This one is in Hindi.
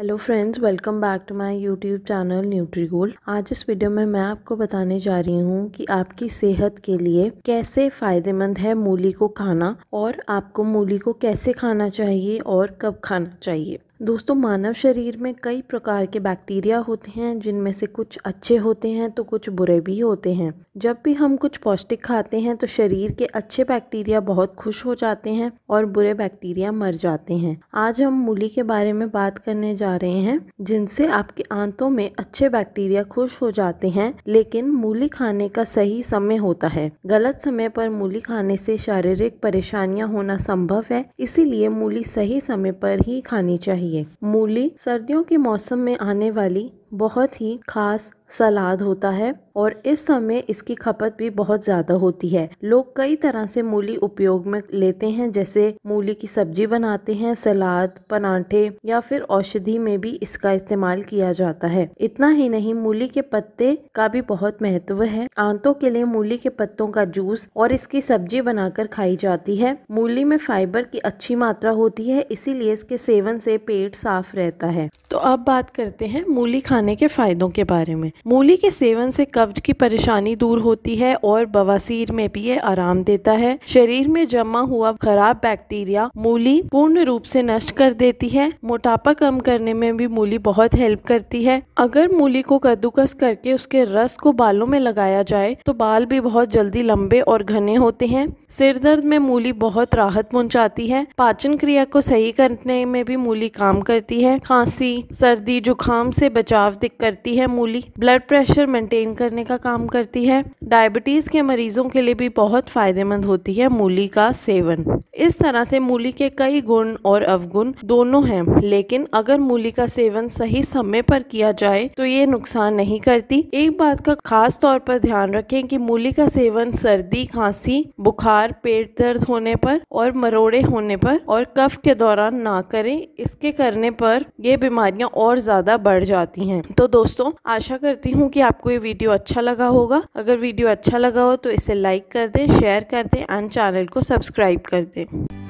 hello friends welcome back to my YouTube channel Nutri Gold आज इस वीडियो में मैं आपको बताने जा रही हूँ कि आपकी सेहत के लिए कैसे फ़ायदेमंद है मूली को खाना और आपको मूली को कैसे खाना चाहिए और कब खाना चाहिए दोस्तों मानव शरीर में कई प्रकार के बैक्टीरिया होते हैं जिनमें से कुछ अच्छे होते हैं तो कुछ बुरे भी होते हैं जब भी हम कुछ पौष्टिक खाते हैं तो शरीर के अच्छे बैक्टीरिया बहुत खुश हो जाते हैं और बुरे बैक्टीरिया मर जाते हैं आज हम मूली के बारे में बात करने जा रहे हैं जिनसे आपके आंतों में अच्छे बैक्टीरिया खुश हो जाते हैं लेकिन मूली खाने का सही समय होता है गलत समय पर मूली खाने से शारीरिक परेशानियाँ होना संभव है इसीलिए मूली सही समय पर ही खानी चाहिए चाहिए मूली सर्दियों के मौसम में आने वाली बहुत ही खास सलाद होता है और इस समय इसकी खपत भी बहुत ज़्यादा होती है लोग कई तरह से मूली उपयोग में लेते हैं जैसे मूली की सब्जी बनाते हैं सलाद पराठे या फिर औषधि में भी इसका इस्तेमाल किया जाता है इतना ही नहीं मूली के पत्ते का भी बहुत महत्व है आंतों के लिए मूली के पत्तों का जूस और इसकी सब्जी बनाकर खाई जाती है मूली में फाइबर की अच्छी मात्रा होती है इसीलिए इसके सेवन से पेट साफ रहता है तो अब बात करते हैं मूली खाने खाने के फायदों के बारे में मूली के सेवन से कब्ज की परेशानी दूर होती है और बवासीर में भी ये आराम देता है शरीर में जमा हुआ खराब बैक्टीरिया मूली पूर्ण रूप से नष्ट कर देती है मोटापा कम करने में भी मूली बहुत हेल्प करती है अगर मूली को कद्दूकस करके उसके रस को बालों में लगाया जाए तो बाल भी बहुत जल्दी लंबे और घने होते हैं सिर दर्द में मूली बहुत राहत पहुंचाती है पाचन क्रिया को सही करने में भी मूली काम करती है खांसी सर्दी जुकाम से बचाव करती है मूली ब्लड प्रेशर मेंटेन करने का काम करती है डायबिटीज के मरीजों के लिए भी बहुत फायदेमंद होती है मूली का सेवन इस तरह से मूली के कई गुण और अवगुण दोनों हैं लेकिन अगर मूली का सेवन सही समय पर किया जाए तो ये नुकसान नहीं करती एक बात का खास तौर पर ध्यान रखें कि मूली का सेवन सर्दी खांसी बुखार बार पेट दर्द होने पर और मरोड़े होने पर और कफ के दौरान ना करें इसके करने पर ये बीमारियां और ज़्यादा बढ़ जाती हैं तो दोस्तों आशा करती हूँ कि आपको ये वीडियो अच्छा लगा होगा अगर वीडियो अच्छा लगा हो तो इसे लाइक कर दें शेयर कर दें एंड चैनल को सब्सक्राइब कर दें